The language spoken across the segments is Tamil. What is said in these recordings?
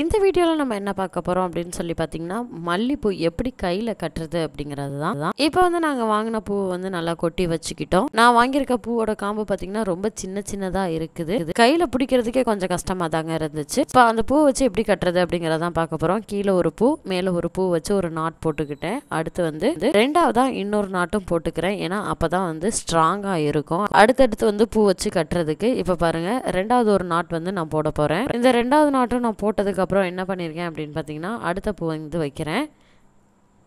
இந்த வீடியோவில் நம்ம என்ன பார்க்க போகிறோம் அப்படின்னு சொல்லி பார்த்தீங்கன்னா மல்லிப்பூ எப்படி கையில் கட்டுறது அப்படிங்கிறது தான் இப்போ வந்து நாங்கள் வாங்கின பூவை வந்து நல்லா கொட்டி வச்சுக்கிட்டோம் நான் வாங்கியிருக்க பூவோட காம்பு பார்த்தீங்கன்னா ரொம்ப சின்ன சின்னதாக இருக்குது கையில் பிடிக்கிறதுக்கே கொஞ்சம் கஷ்டமாக தாங்க இருந்துச்சு இப்போ அந்த பூ வச்சு எப்படி கட்டுறது அப்படிங்கிறதான் பார்க்க போகிறோம் கீழே ஒரு பூ மேலே ஒரு பூ வச்சு ஒரு நாட் போட்டுக்கிட்டேன் அடுத்து வந்து ரெண்டாவதாக இன்னொரு நாட்டும் போட்டுக்கிறேன் ஏன்னா அப்போ தான் வந்து ஸ்ட்ராங்காக இருக்கும் அடுத்தடுத்து வந்து பூ வச்சு கட்டுறதுக்கு இப்போ பாருங்கள் ரெண்டாவது ஒரு நாட் வந்து நான் போட போகிறேன் இந்த ரெண்டாவது நாட்டும் நான் போட்டதுக்கு அதுக்கப்புறம் என்ன பண்ணியிருக்கேன் அப்படின்னு பார்த்தீங்கன்னா அடுத்த பூ வந்து வைக்கிறேன்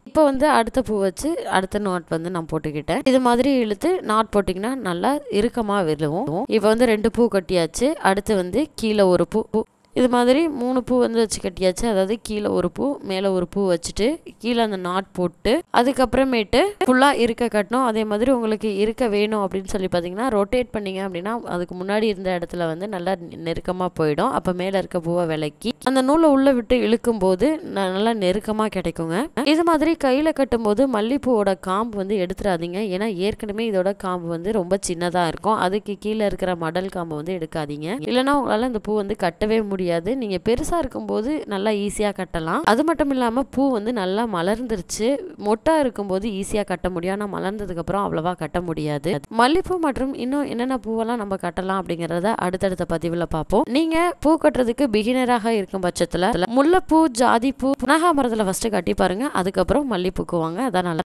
இப்போ வந்து அடுத்த பூ வச்சு அடுத்த நாட் வந்து நான் போட்டுக்கிட்டேன் இது மாதிரி இழுத்து நாட் போட்டிங்கன்னா நல்லா இறுக்கமாக விழுவோம் இப்போ வந்து ரெண்டு பூ கட்டியாச்சு அடுத்து வந்து கீழே ஒரு பூ பூ இது மாதிரி மூணு பூ வந்து வச்சு கட்டியாச்சு அதாவது கீழே ஒரு பூ மேலே ஒரு பூ வச்சுட்டு கீழே அந்த நாட் போட்டு அதுக்கப்புறமேட்டு ஃபுல்லாக இருக்க கட்டணும் அதே மாதிரி உங்களுக்கு இருக்க வேணும் அப்படின்னு சொல்லி பார்த்தீங்கன்னா ரொட்டேட் பண்ணிங்க அப்படின்னா அதுக்கு முன்னாடி இருந்த இடத்துல வந்து நல்லா நெருக்கமாக போயிடும் அப்போ மேலே இருக்க பூவை விளக்கி அந்த நூலை உள்ளே விட்டு இழுக்கும் போது நல்லா நெருக்கமாக கிடைக்குங்க இது மாதிரி கையில் கட்டும்போது மல்லிப்பூவோட காம்பு வந்து எடுத்துடாதீங்க ஏன்னா ஏற்கனவே இதோட காம்பு வந்து ரொம்ப சின்னதாக இருக்கும் அதுக்கு கீழே இருக்கிற மடல் காம்பு வந்து எடுக்காதீங்க இல்லைன்னா உங்களால் இந்த பூ வந்து கட்டவே முடியும் முடியாது நீங்கள் பெருசாக இருக்கும்போது நல்லா ஈஸியாக கட்டலாம் அது மட்டும் இல்லாமல் பூ வந்து நல்லா மலர்ந்துருச்சு மொட்டாக இருக்கும்போது ஈஸியாக கட்ட முடியும் ஆனால் மலர்ந்ததுக்கப்புறம் அவ்வளோவா கட்ட முடியாது மல்லிப்பூ மற்றும் இன்னும் என்னென்ன பூவெல்லாம் நம்ம கட்டலாம் அப்படிங்கிறத அடுத்தடுத்த பதிவில் பார்ப்போம் நீங்கள் பூ கட்டுறதுக்கு பிகினராக இருக்கும் பட்சத்தில் முல்லைப்பூ ஜாதிப்பூ புனகாமரத்தில் ஃபஸ்ட்டு கட்டி பாருங்கள் அதுக்கப்புறம் மல்லிப்பூக்குவாங்க அதான் நல்லா